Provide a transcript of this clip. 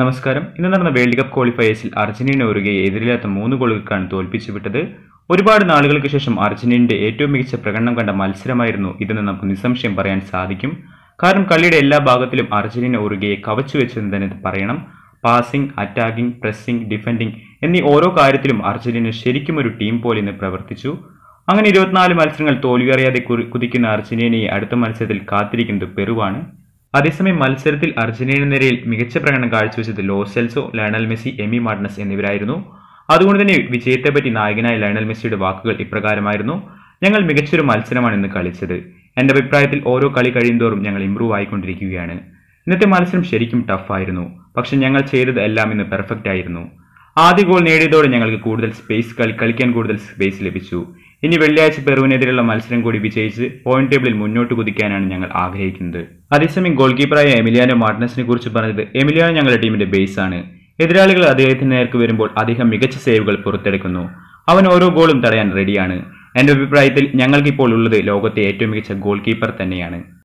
നമസ്കാരം ഇന്ന് നടന്ന വേൾഡ് കപ്പ് ക്വാളിഫയേഴ്സിൽ അർജന്റീന ഒരുകയെ എതിരില്ലാത്ത മൂന്ന് ഗോളുകൾക്കാണ് തോൽപ്പിച്ചു വിട്ടത് ഒരുപാട് നാളുകൾക്ക് ശേഷം അർജന്റീനയുടെ ഏറ്റവും മികച്ച പ്രകടനം കണ്ട മത്സരമായിരുന്നു ഇതെന്ന് നമുക്ക് നിസ്സംശയം പറയാൻ സാധിക്കും കാരണം കളിയുടെ എല്ലാ ഭാഗത്തിലും അർജന്റീന ഒരുകയെ കവച്ചു വെച്ചെന്ന് തന്നെ പറയണം പാസിംഗ് അറ്റാക്കിംഗ് പ്രസ്സിംഗ് ഡിഫെൻഡിംഗ് എന്നീ ഓരോ കാര്യത്തിലും അർജന്റീന ശരിക്കും ഒരു ടീം പോലെ ഇന്ന് പ്രവർത്തിച്ചു അങ്ങനെ ഇരുപത്തിനാല് മത്സരങ്ങൾ തോൽവിയറിയാതെ കുതിക്കുന്ന അർജന്റീനയെ അടുത്ത മത്സരത്തിൽ കാത്തിരിക്കുന്നത് പെറുവാണ് അതേസമയം മത്സരത്തിൽ അർജന്റീന നിരയിൽ മികച്ച പ്രകടനം കാഴ്ചവെച്ചത് Lo Celso Lionel Messi Emi Martinez എന്നിവരായിരുന്നു അതുകൊണ്ട് തന്നെ വിജയത്തെപ്പറ്റി നായകനായ ലയണൽ മെസ്സിയുടെ വാക്കുകൾ ഇപ്രകാരമായിരുന്നു ഞങ്ങൾ മികച്ചൊരു മത്സരമാണ് ഇന്ന് കളിച്ചത് എൻ്റെ അഭിപ്രായത്തിൽ ഓരോ കളി കഴിയുന്നതോറും ഞങ്ങൾ ഇമ്പ്രൂവ് ആയിക്കൊണ്ടിരിക്കുകയാണ് ഇന്നത്തെ മത്സരം ശരിക്കും ടഫായിരുന്നു പക്ഷെ ഞങ്ങൾ ചെയ്തത് എല്ലാം ഇന്ന് പെർഫെക്റ്റ് ആയിരുന്നു ആദ്യ ഗോൾ നേടിയതോടെ ഞങ്ങൾക്ക് കൂടുതൽ സ്പേസ് കളി കളിക്കാൻ കൂടുതൽ സ്പേസ് ലഭിച്ചു ഇനി വെള്ളിയാഴ്ച പെറുവിനെതിരെയുള്ള മത്സരം കൂടി വിജയിച്ച് പോയിന്റ് ടേബിളിൽ മുന്നോട്ട് കുതിക്കാനാണ് ഞങ്ങൾ ആഗ്രഹിക്കുന്നത് അതേസമയം ഗോൾ കീപ്പറായ എമിലിയാനോ മാർട്ടിനസിനെ കുറിച്ച് പറഞ്ഞത് എമിലിയാനോ ഞങ്ങളുടെ ടീമിന്റെ ബേസ് ആണ് എതിരാളികൾ അദ്ദേഹത്തിന് നേർക്ക് വരുമ്പോൾ അദ്ദേഹം മികച്ച സേവുകൾ പുറത്തെടുക്കുന്നു അവൻ ഓരോ ഗോളും തടയാൻ റെഡിയാണ് എൻ്റെ അഭിപ്രായത്തിൽ ഞങ്ങൾക്കിപ്പോൾ ഉള്ളത് ലോകത്തെ ഏറ്റവും മികച്ച ഗോൾ കീപ്പർ തന്നെയാണ്